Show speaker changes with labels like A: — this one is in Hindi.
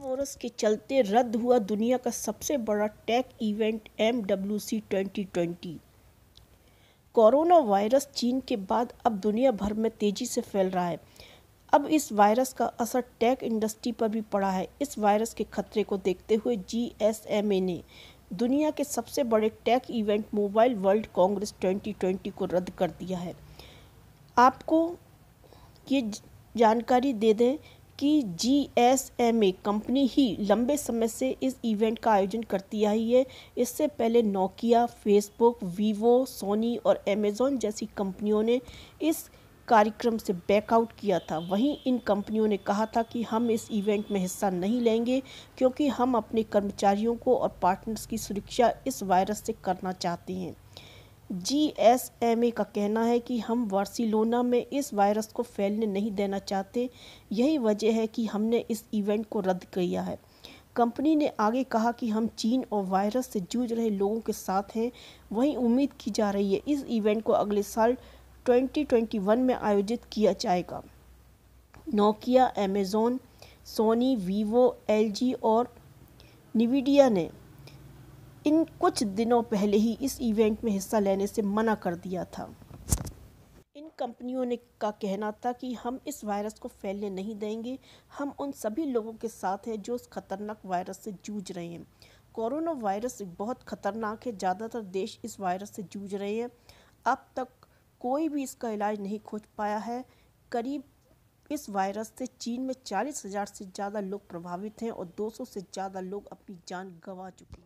A: वायरस के चलते रद्द हुआ दुनिया
B: का सबसे बड़ा tech event M W C twenty twenty corona virus चीन के बाद अब दुनिया भर में तेज़ी से फैल रहा है अब इस वायरस का असर टेक इंडस्ट्री पर भी पड़ा है इस वायरस के खतरे को देखते हुए जी एस एम ए ने दुनिया के सबसे बड़े tech event mobile world congress 2020 को रद्द कर दिया है आपको ये जानकारी दे दें कि G S M A company ही लंबे समय से इस इवेंट का आयोजन करती आई है इससे पहले नोकिया फेसबुक वीवो सोनी और अमेज़ोन जैसी कंपनियों ने इस कार्यक्रम से बैकआउट किया था वहीं इन कंपनियों ने कहा था कि हम इस इवेंट में हिस्सा नहीं लेंगे क्योंकि हम अपने कर्मचारियों को और पार्टनर्स की सुरक्षा इस वायरस से करना चाहते हैं जीएसएमए का कहना है कि हम बार्सिलोना में इस वायरस को फैलने नहीं देना चाहते यही वजह है कि हमने इस इवेंट को रद्द किया है कंपनी ने आगे कहा कि हम चीन और वायरस से जूझ रहे लोगों के साथ हैं वहीं उम्मीद की जा रही है इस इवेंट को अगले साल 2021 में आयोजित किया जाएगा Nokia Amazon Sony Vivo LG और निविडिया ने इन कुछ दिनों पहले ही इस इवेंट में हिस्सा लेने से मना कर दिया था इन कंपनियों ने का कहना था कि हम इस वायरस को फैलने नहीं देंगे हम उन सभी लोगों के साथ हैं जो इस खतरनाक वायरस से जूझ रहे हैं कोरोना वायरस बहुत खतरनाक है ज़्यादातर देश इस वायरस से जूझ रहे हैं अब तक कोई भी इसका इलाज नहीं खोज पाया है करीब इस वायरस से चीन में चालीस हज़ार से ज़्यादा लोग प्रभावित हैं और 200 से ज़्यादा लोग अपनी जान
A: गंवा चुके हैं